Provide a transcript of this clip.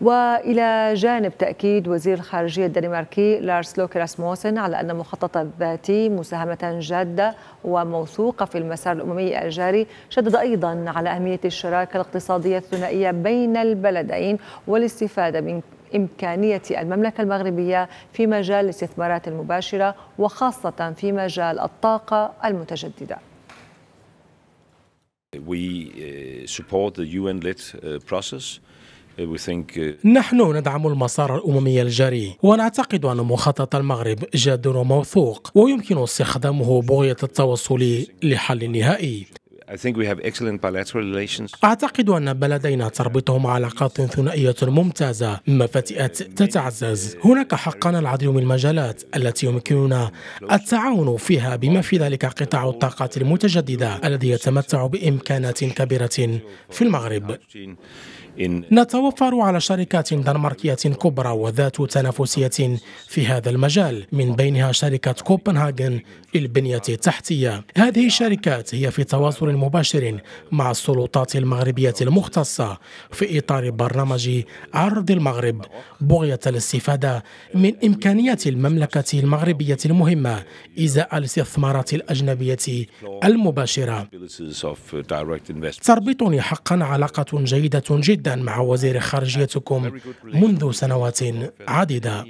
وإلى جانب تأكيد وزير الخارجية الدنماركي لارس لوك راسموسن على أن مخطط الذاتي مساهمة جادة وموثوقة في المسار الأممي الجاري شدد أيضا على أهمية الشراكة الاقتصادية الثنائية بين البلدين والاستفادة من إمكانية المملكة المغربية في مجال الاستثمارات المباشرة وخاصة في مجال الطاقة المتجددة We uh, support the UN-led uh, process. Uh, نحن ندعم المسار الأممي الجاري ونعتقد أن مخطط المغرب جاد وموثوق ويمكن استخدامه بغية التوصل لحل نهائي أعتقد أن بلدينا تربطهم علاقات ثنائية ممتازة مفاتئة تتعزز هناك حقا العديد من المجالات التي يمكننا التعاون فيها بما في ذلك قطاع الطاقة المتجددة الذي يتمتع بإمكانات كبيرة في المغرب نتوفر على شركات دنماركية كبرى وذات تنافسية في هذا المجال من بينها شركة كوبنهاجن للبنية التحتية هذه الشركات هي في تواصل مباشر مع السلطات المغربية المختصة في إطار برنامج عرض المغرب بغية الاستفادة من إمكانيات المملكة المغربية المهمة إزاء الاستثمارات الأجنبية المباشرة تربطني حقا علاقة جيدة جدا مع وزير خارجيتكم منذ سنوات عديدة